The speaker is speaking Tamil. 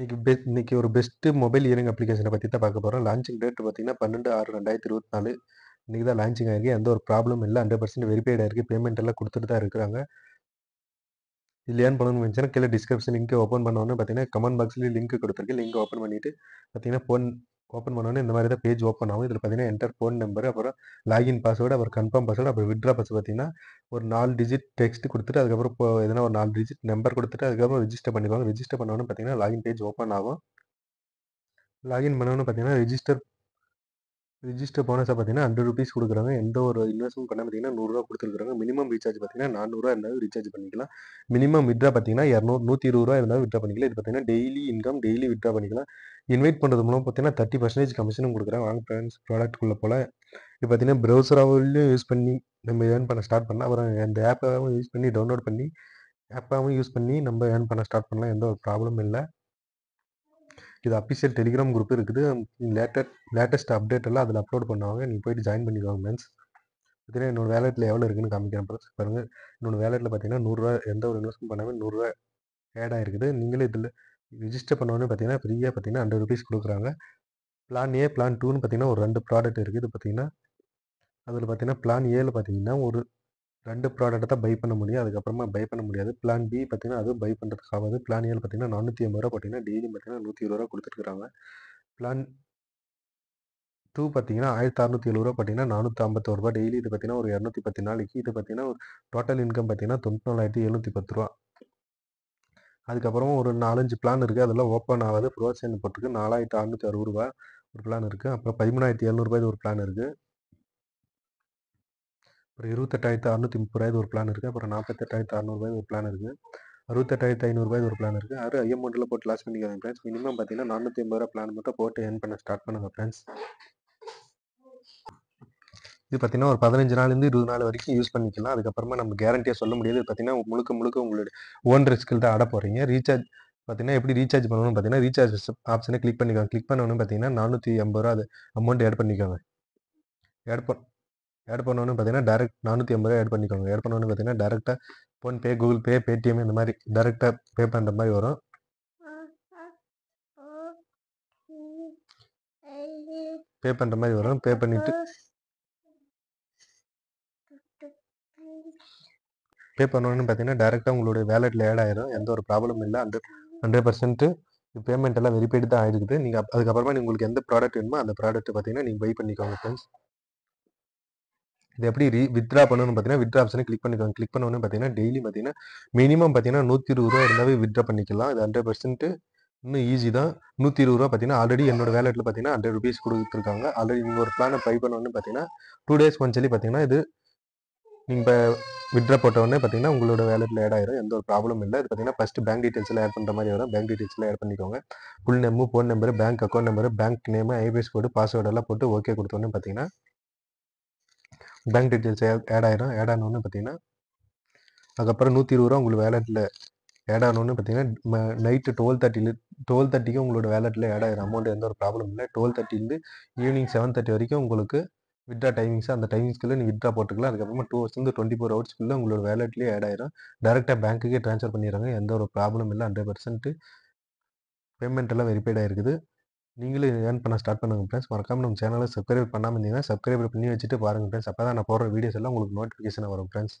இன்னைக்கு பெஸ்ட் இன்னைக்கு ஒரு பெஸ்ட்டு மொபைல் இயரிங் அப்ளிகேஷனை பற்றி தான் பார்க்க போகிறோம் லான்ச்சிங் டேட் பார்த்தீங்கன்னா பன்னெண்டு ஆறு ரெண்டாயிரத்தி இருபத்தி நாலு இன்னைக்கு தான் லான்ச்சிங் ஆகிருக்கு எந்த ஒரு ப்ராப்ளம் இல்லை ஹண்ட்ரட் பர்சன்ட் வெரிஃபைட் ஆயிருக்கு பேமெண்ட் எல்லாம் கொடுத்துட்டு தான் இருக்கிறாங்க இதில் ஏன் பண்ணணும்னு வந்துச்சுன்னா கீழே டிஸ்கிரிப்ஷன் லிங்க் ஓப்பன் பண்ணோன்னு பார்த்தீங்கன்னா கமெண்ட் பாக்ஸ்லேயே லிங்க் கொடுத்துருக்கு லிங்க் ஓப்பன் பண்ணிவிட்டு பார்த்தீங்கன்னா ஃபோன் ஓப்பன் பண்ணோன்னே இந்த மாதிரி தான் பேஜ் ஓப்பன் ஆகும் இதில் பார்த்தீங்கன்னா என்டர் ஃபோன் நம்பர் அப்புறம் லாகின் பாஸ்வேர்டு அப்புறம் கன்ஃபார்ம் பாஸ்வேர்டு அப்புறம் விட்ரா பாஸ் பார்த்தீங்கன்னா ஒரு நாலு டிஜிட் டெக்ஸ்ட் கொடுத்துட்டு அதுக்கப்புறம் இப்போ எதனா ஒரு நாலு டிஜிட் நம்பர் கொடுத்துட்டு அதுக்கப்புறம் ரிஜிஸ்டர் பண்ணிக்கோங்க ரிஜிஸ்டர் பண்ணணும்னு பார்த்தீங்கன்னா லாகின் பேஜ் ஓப்பன் ஆகும் லாகின் பண்ணணும்னு பார்த்தீங்கன்னா ரிஜிஸ்டர் ரிஜிஸ்டர் போனஸாக பார்த்தீங்கன்னா ஹண்ட்ரட் ருபீஸ் கொடுக்குறாங்க எந்த ஒரு இன்வெஸ்ட்மெண்ட் பண்ண பார்த்தீங்கன்னா நூறுரூவா கொடுத்துருக்காங்க மினிமம் ரீசார்ஜ் பார்த்தீங்கன்னா நானூறுரூவா இருந்தாலும் ரீசார்ஜ் பண்ணிக்கலாம் மினிமம் விட்ரா பார்த்தீங்கன்னா இரநூறு நூற்றி இருபது ரூபா இருந்தாலும் விட்ரா பண்ணிக்கலாம் இது பார்த்தீங்கன்னா டெய்லி இன்கம் டெய்லி விட்ரா பண்ணிக்கலாம் இன்வைட் பண்ணுறது மூலம் பார்த்தீங்கன்னா தேர்ட்டி பர்சன்டேஜ் கமிஷனும் கொடுக்குறாங்க வாங்க ஃப்ரெண்ட்ஸ் ப்ராடக்ட்குள்ளே போல் இது பார்த்தீங்கன்னா ப்ரௌசராகவும் யூஸ் பண்ணி நம்ம ஏர்ன் பண்ண ஸ்டார்ட் பண்ணலாம் அப்புறம் அந்த ஆப்பாகவும் யூஸ் பண்ணி டவுன்லோட் பண்ணி ஆப்பாகவும் யூஸ் பண்ணி நம்ம ஏர்ன் பண்ண ஸ்டார்ட் பண்ணலாம் எந்த ஒரு ப்ராப்ளமும் இல்லை இது அஃபிஷியல் டெலிகிராம் குரூப் இருக்குது லேட்டஸ்ட் லேட்டஸ்ட் அப்டேட் எல்லாம் அதில் அப்லோட் பண்ணுவாங்க நீங்கள் போயிட்டு ஜாயின் பண்ணிக்கோங்க மேன்ஸ் பார்த்தீங்கன்னா என்னோட வேலெட்டில் எவ்வளோ இருக்குன்னு காமிக்கிறேன் பாருங்கள் என்னோடய வேலெட்டில் பார்த்தீங்கன்னா நூறுரூவா எந்த ஒரு இன்வெஸ்ட்மெண்ட் பண்ணாமல் நூறுரூவா ஆட் ஆகிருக்குது நீங்களே இதில் ரிஜிஸ்டர் பண்ணோன்னே பார்த்தீங்கன்னா ஃப்ரீயாக பார்த்தீங்கன்னா ஹண்ட்ரட் ருபீஸ் கொடுக்குறாங்க பிளான் ஏ பிளான் டூன்னு பார்த்தீங்கன்னா ஒரு ரெண்டு ப்ராடக்ட் இருக்குது பார்த்தீங்கன்னா அதில் பார்த்தீங்கன்னா பிளான் ஏல பார்த்தீங்கன்னா ஒரு ரெண்டு ப்ராடக்ட்டை தான் பை பண்ண முடியும் அதுக்கப்புறமா பை பண்ண முடியாது பிளான் பி பார்த்தீங்கன்னா அது பை பண்ணுறதுக்கு ஆகாது பிளான் ஏல் பார்த்தீங்கன்னா நானூற்றி ஐம்பது ரூபா பார்த்தீங்கன்னா டெய்லி பார்த்தீங்கன்னா நூற்றி இருபது ரூபா கொடுத்துருக்காங்க பிளான் டூ பார்த்தீங்கன்னா ஆயிரத்தி அறநூற்றி எழுபது ரூபா பார்த்தீங்கன்னா நானூற்றி ஐம்பத்தோரு ரூபா டெய்லி இது பார்த்தீங்கன்னா ஒரு இரநூத்தி பத்து நாளைக்கு இது பார்த்தீங்கன்னா ஒரு டோட்டல் இன்கம் பார்த்தீங்கன்னா தொண்ணூற்றி நாலாயிரத்தி எழுநூற்றி பத்து ரூபா அதுக்கப்புறம் ஒரு நாலஞ்சு பிளான் இருக்குது அதெல்லாம் ஓப்பன் ஆகாது ப்ரோசன் போட்டுருக்கு நாலாயிரத்தி அறநூற்றி அறுபது ரூபா ஒரு பிளான் இருக்குது அப்புறம் பதிமூணாயிரத்தி எழுநூறுபா இது ஒரு பிளான் இருக்குது ஒரு இருபத்தெட்டாயிரத்து அறுநூற்றி முப்பது ரூபாய் ஒரு பிளான் இருக்குது அப்புறம் நாற்பத்தெட்டாயிரத்து அறநூறுபாய் ஒரு பிளான் இருக்குது அறுபத்தெட்டாயிரத்து ஐநூறுபாய் ஒரு பிளான் இருக்குது அது ஐஎம்அண்ட்டில் போட்டு லாஸ் பண்ணிக்கிறாங்க ஃப்ரெண்ட்ஸ் மினிமம் பார்த்தீங்கன்னா நானூற்றி ஐம்பது ரூபா பிளான் மட்டும் போட்டு ஏர்ன் பண்ண ஸ்டார்ட் பண்ணுங்கள் ஃப்ரெண்ட்ஸ் இது பார்த்தீங்கன்னா ஒரு பதினஞ்சு நாள்லேருந்து இருபது நாள் வரைக்கும் யூஸ் பண்ணிக்கலாம் அதுக்கப்புறமா நம்ம கேரண்டியாக சொல்ல முடியாது பார்த்தீங்கன்னா முழுக்க முழுக்க உங்களுடைய ஓன் ரிஸ்கில் தான் ஆட போகிறீங்க ரீசார்ஜ் பார்த்தீங்கன்னா எப்படி ரீசார்ஜ் பண்ணணும்னு பார்த்தீங்கன்னா ரீசார்ஜ் ஆப்ஷனை கிளிக் பண்ணிக்கோங்க கிளிக் பண்ணணும்னு பார்த்தீங்கன்னா நானூற்றி ஐம்பது ரூபா அது அமௌண்ட் ஆட் பண்ணிக்கோங்க ஆட் போ ஆட் பண்ணோன்னு பார்த்தீங்கன்னா டேரக்ட் நானூற்றி ஐம்பது ரூபா ஆட் பண்ணிக்கோங்க ஆட் பண்ணோன்னு பார்த்தீங்கன்னா டேரெக்டாக பே கூகுள் பே பேடிஎம் இந்த மாதிரி டேரெக்டாக பே பண்ணுற மாதிரி வரும் பே பண்ணுற மாதிரி வரும் பே பண்ணிவிட்டு பே பண்ணணும்னு பார்த்தீங்கன்னா டேரெக்டாக உங்களுடைய வேலெட்டில் ஆட் ஆயிரும் எந்த ஒரு ப்ராப்ளமும் இல்லை அந்த ஹண்ட்ரட் பர்சன்ட்டு பேமெண்ட் எல்லாம் வெரிஃபைடு தான் ஆயிருக்குது நீங்கள் அதுக்கப்புறமா உங்களுக்கு எந்த ப்ராடக்ட் வேணுமோ அந்த ப்ராடக்ட் பார்த்தீங்கன்னா நீங்கள் பை பண்ணிக்கோங்க ஃப்ரெண்ட்ஸ் இது எப்படி ரீ வித்ரா பண்ணணும்னு பார்த்தீங்கன்னா வித்ரா ஆப்ஷனை கிளிக் பண்ணிக்கோங்க கிளிக் பண்ணணும்னு பார்த்தீங்கன்னா டெய்லி பார்த்தீங்கன்னா மினிமம் பார்த்தீங்கன்னா நூற்றி இருபது ரூபா இருந்தாவே வித்ரா பண்ணிக்கலாம் இது ஹண்ட்ரட் பர்சன்ட் இன்னும் ஈஸி தான் நூற்றி இருபது ரூபா பார்த்தீங்கன்னா ஆல்ரெடி என்னோட வேலெட்டில் பார்த்தீங்கன்னா ஹண்ட்ரட் ருபீஸ் கொடுத்துருக்காங்க ஆல்ரெடி நீங்கள் ஒரு பிளானை பை பண்ணணும்னு பார்த்தீங்கன்னா டூ டேஸ் ஒன் சொல்லி பார்த்தீங்கன்னா இது நீங்கள் வித்ரா போட்டவொடனே பார்த்தீங்கன்னா உங்களோட வேலெட்டில் ஆட் ஆயிரும் எந்த ஒரு ப்ராப்ளம் இல்லை இது பார்த்தீங்கன்னா ஃபஸ்ட்டு பேங்க் டீட்டெயில்ஸில் ஆட் பண்ணுற மாதிரி வரும் பேங்க் டீட்டெயில்ஸில் ஆட் பண்ணிக்கோங்க full name phone number bank account number bank name IPS code பாஸ்வேர்டெல்லாம் போட்டு ஓகே கொடுத்தோன்னு பார்த்தீங்கன்னா பேங்க் டீட்டெயில்ஸ் ஆட் ஆயிரும் ஆட் ஆனோன்னு பார்த்தீங்கன்னா அதுக்கப்புறம் நூற்றி இருபது ரூபா உங்களுக்கு வேலெட்டில் ஆட் ஆனோன்னு பார்த்தீங்கன்னா நைட்டு டுவெல் தேர்ட்டியில் டுவெல் தேர்ட்டிக்கு உங்களோட வேலெட்டில் ஆட் ஆயிரும் அமௌண்ட் எந்த ஒரு ப்ராப்ளம் இல்லை டுவெல் தேர்ட்டிலேருந்து ஈவினிங் செவன் தேர்ட்டி வரைக்கும் உங்களுக்கு விட்ரா டைமிங்ஸ் அந்த டைமிங்ஸ்க்குள்ளே நீங்கள் விட்ரா போட்டுக்கலாம் அதுக்கப்புறமா டூ ஹவர்ஸ்லேருந்து டுவெண்ட்டி ஃபோர் ஹவர்ஸ்க்குள்ளே உங்களோட வேலெட்லேயே ஆட் ஆயிரும் டேரெக்டாக பேங்க்குக்கே ட்ரான்ஸ்ஃபர் பண்ணிடுறாங்க எந்த ஒரு ப்ராப்ளம் இல்லை ஹண்ட்ரட் பர்சன்ட்டு பேமெண்ட் எல்லாம் வெரிஃபைட் ஆயிருக்குது நீங்களும் ஏர்ன் பண்ண ஸ்டார்ட் பண்ணுங்கள் ஃப்ரெண்ட்ஸ் மறக்காமல் நம்ம சேனலை சப்ஸ்கிரைப் பண்ணாமல் இருந்தீங்கன்னா சப்ஸ்கிரைப் பண்ணி வச்சுட்டு பாருங்கள் ஃப்ரெண்ட்ஸ் அப்போ தான் நான் போடுற வீடியோஸ் எல்லாம் உங்களுக்கு நோட்டிஃபிகேஷன் வரும் ஃப்ரெண்ட்ஸ்